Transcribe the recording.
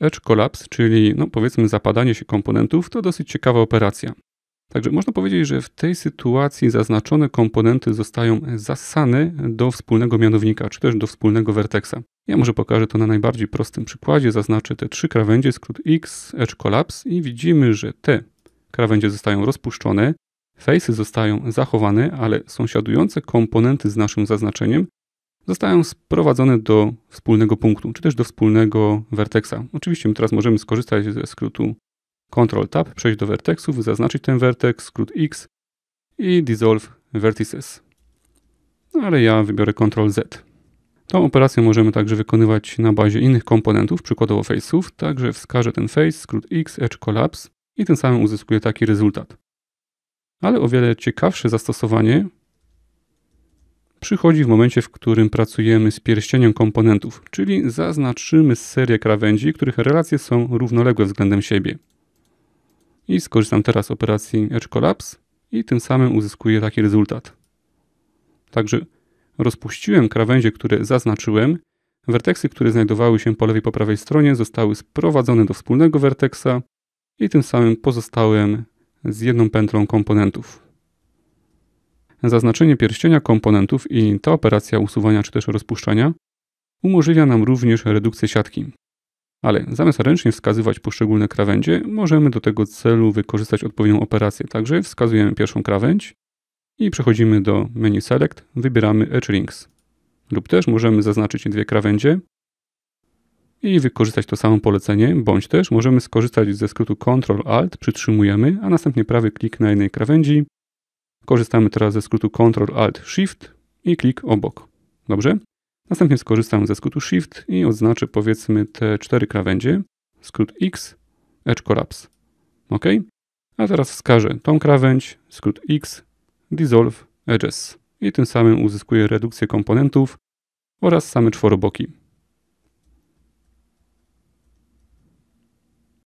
Edge collapse, czyli no powiedzmy zapadanie się komponentów, to dosyć ciekawa operacja. Także można powiedzieć, że w tej sytuacji zaznaczone komponenty zostają zasane do wspólnego mianownika, czy też do wspólnego werteksa. Ja może pokażę to na najbardziej prostym przykładzie. Zaznaczę te trzy krawędzie, skrót X, Edge Collapse i widzimy, że te krawędzie zostają rozpuszczone, face'y zostają zachowane, ale sąsiadujące komponenty z naszym zaznaczeniem zostają sprowadzone do wspólnego punktu, czy też do wspólnego werteksa. Oczywiście my teraz możemy skorzystać ze skrótu Ctrl-Tab, przejść do werteksów, zaznaczyć ten werteks, skrót X i Dissolve Vertices. No, ale ja wybiorę Ctrl-Z. Tą operację możemy także wykonywać na bazie innych komponentów, przykładowo face'ów, także wskażę ten face, skrót X, Edge Collapse i tym samym uzyskuję taki rezultat. Ale o wiele ciekawsze zastosowanie przychodzi w momencie, w którym pracujemy z pierścieniem komponentów, czyli zaznaczymy serię krawędzi, których relacje są równoległe względem siebie. I skorzystam teraz z operacji Edge Collapse i tym samym uzyskuję taki rezultat. Także rozpuściłem krawędzie, które zaznaczyłem, werteksy, które znajdowały się po lewej i po prawej stronie zostały sprowadzone do wspólnego werteksa i tym samym pozostałem z jedną pętlą komponentów. Zaznaczenie pierścienia komponentów i ta operacja usuwania czy też rozpuszczania umożliwia nam również redukcję siatki. Ale zamiast ręcznie wskazywać poszczególne krawędzie, możemy do tego celu wykorzystać odpowiednią operację. Także wskazujemy pierwszą krawędź i przechodzimy do menu Select, wybieramy Edge Links. Lub też możemy zaznaczyć dwie krawędzie i wykorzystać to samo polecenie, bądź też możemy skorzystać ze skrótu Ctrl-Alt, przytrzymujemy, a następnie prawy klik na jednej krawędzi Korzystamy teraz ze skrótu Ctrl-Alt-Shift i klik obok. Dobrze? Następnie skorzystam ze skrótu Shift i odznaczę powiedzmy te cztery krawędzie. Skrót X, Edge Collapse. OK. A teraz wskażę tą krawędź, skrót X, Dissolve Edges. I tym samym uzyskuję redukcję komponentów oraz same czworoboki.